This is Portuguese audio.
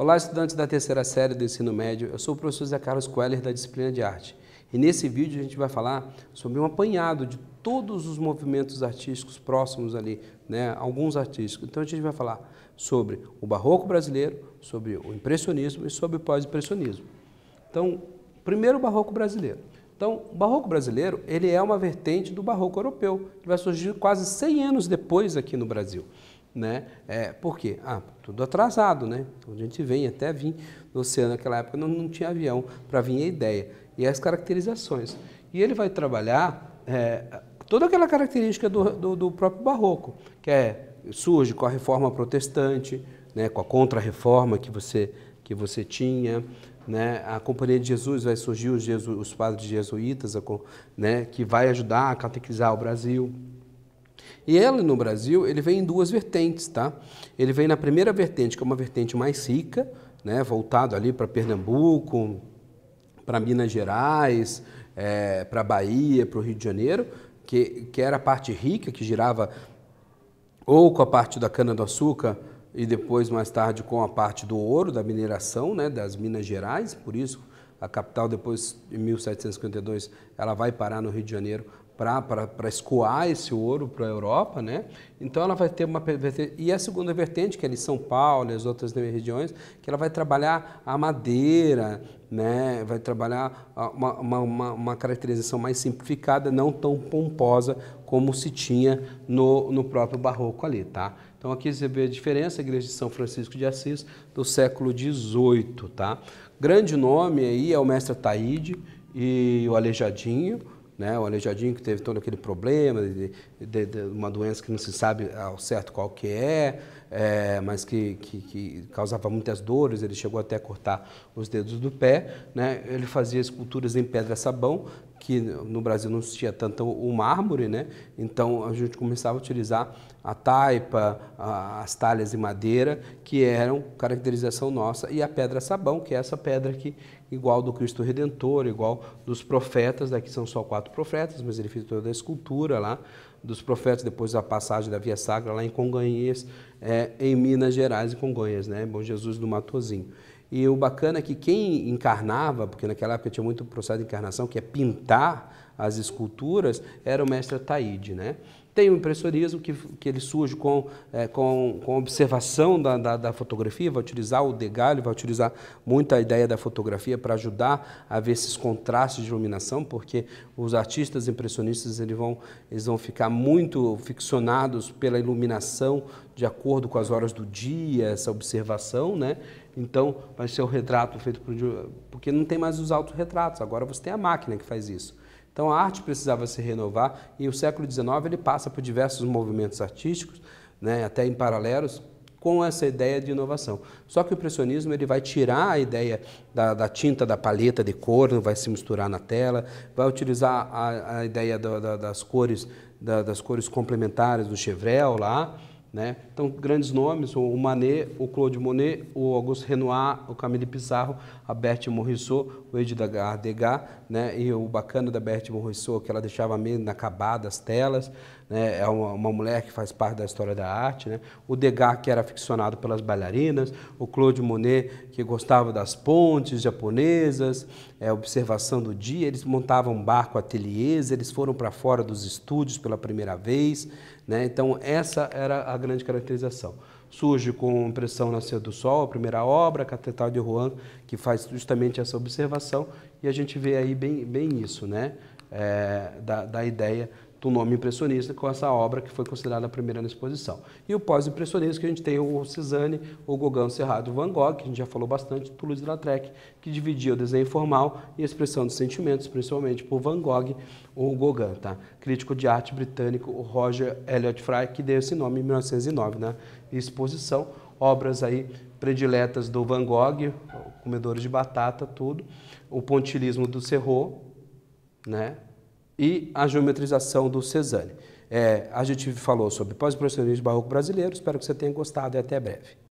Olá, estudantes da terceira série do ensino médio. Eu sou o professor Zé Carlos Queller, da disciplina de arte. E nesse vídeo a gente vai falar sobre um apanhado de todos os movimentos artísticos próximos ali, né? alguns artísticos. Então a gente vai falar sobre o barroco brasileiro, sobre o impressionismo e sobre o pós-impressionismo. Então, primeiro o barroco brasileiro. Então, o barroco brasileiro, ele é uma vertente do barroco europeu, que vai surgir quase 100 anos depois aqui no Brasil. Né? É, por quê? Ah, tudo atrasado, né? a gente vem até vir no oceano naquela época, não, não tinha avião para vir a ideia. E as caracterizações. E ele vai trabalhar é, toda aquela característica do, do, do, próprio barroco, que é, surge com a reforma protestante, né, com a contra-reforma que você, que você tinha, né, a Companhia de Jesus vai surgir os, jesu, os padres jesuítas, né, que vai ajudar a catequizar o Brasil. E ele no Brasil, ele vem em duas vertentes, tá? Ele vem na primeira vertente, que é uma vertente mais rica, né, voltado ali para Pernambuco, para Minas Gerais, é, para Bahia, para o Rio de Janeiro, que, que era a parte rica, que girava ou com a parte da cana-do-açúcar e depois, mais tarde, com a parte do ouro, da mineração, né, das Minas Gerais, por isso a capital depois, em 1752, ela vai parar no Rio de Janeiro para escoar esse ouro para a Europa, né? Então ela vai ter uma e a segunda vertente que é ali São Paulo e as outras regiões, que ela vai trabalhar a madeira, né? Vai trabalhar uma, uma, uma caracterização mais simplificada, não tão pomposa como se tinha no, no próprio barroco ali, tá? Então aqui você vê a diferença, a igreja de São Francisco de Assis do século XVIII, tá? Grande nome aí é o mestre Taíde e o Alejadinho né? O Aleijadinho que teve todo aquele problema de, de, de, uma doença que não se sabe ao certo qual que é, é mas que, que, que, causava muitas dores, ele chegou até a cortar os dedos do pé, né? Ele fazia esculturas em pedra sabão que no Brasil não existia tanto o mármore, né? Então a gente começava a utilizar a taipa, a, as talhas de madeira, que eram caracterização nossa, e a pedra sabão, que é essa pedra que igual do Cristo Redentor, igual dos profetas, daqui né? são só quatro profetas, mas ele fez toda a escultura lá dos profetas, depois a passagem da Via Sacra lá em Congonhas, é, em Minas Gerais, em Congonhas, né? Bom Jesus do Matozinho. E o bacana é que quem encarnava, porque naquela época tinha muito processo de encarnação, que é pintar as esculturas, era o mestre Taíde, né? Tem o impressionismo que, que ele surge com, é, com, com observação da, da, da, fotografia, vai utilizar o Degalho, vai utilizar muito a ideia da fotografia para ajudar a ver esses contrastes de iluminação, porque os artistas impressionistas eles vão, eles vão ficar muito ficcionados pela iluminação de acordo com as horas do dia, essa observação, né? Então, vai ser o retrato feito por. Porque não tem mais os autorretratos, agora você tem a máquina que faz isso. Então, a arte precisava se renovar e o século XIX ele passa por diversos movimentos artísticos, né, até em paralelos, com essa ideia de inovação. Só que o impressionismo ele vai tirar a ideia da, da tinta, da paleta de cor, não vai se misturar na tela, vai utilizar a, a ideia da, da, das cores das cores complementares do Chevrel lá, né? Então, grandes nomes, o Manet, o Claude Monet, o Auguste Renoir, o Camille Pizarro, a Berthe Morisot, o Edgar Degas, né? e o bacana da Berthe Morisot, é que ela deixava meio inacabadas as telas, né? é uma, uma, mulher que faz parte da história da arte, né? o Degas, que era aficionado pelas bailarinas, o Claude Monet, que gostava das pontes japonesas, é, observação do dia, eles montavam um barco ateliês, eles foram para fora dos estúdios pela primeira vez, né? Então, essa era a grande caracterização. Surge com Impressão Nascer do Sol, a primeira obra, a Catedral de Rouen, que faz justamente essa observação, e a gente vê aí bem, bem isso, né? É, da, da ideia do nome impressionista com essa obra que foi considerada a primeira na exposição. E o pós-impressionismo que a gente tem o Cezanne, o Gauguin, Serrado, Van Gogh, que a gente já falou bastante, o Luiz Lautrec, que dividia o desenho formal e a expressão dos sentimentos, principalmente por Van Gogh ou Gauguin, tá? Crítico de arte britânico Roger Elliot Fry, que deu esse nome em 1909 na né? exposição, obras aí prediletas do Van Gogh, comedores de batata, tudo, o pontilismo do Serrault, né? e a geometrização do Cezanne. É, a gente falou sobre pós-impressionismo barroco brasileiro, espero que você tenha gostado e até breve.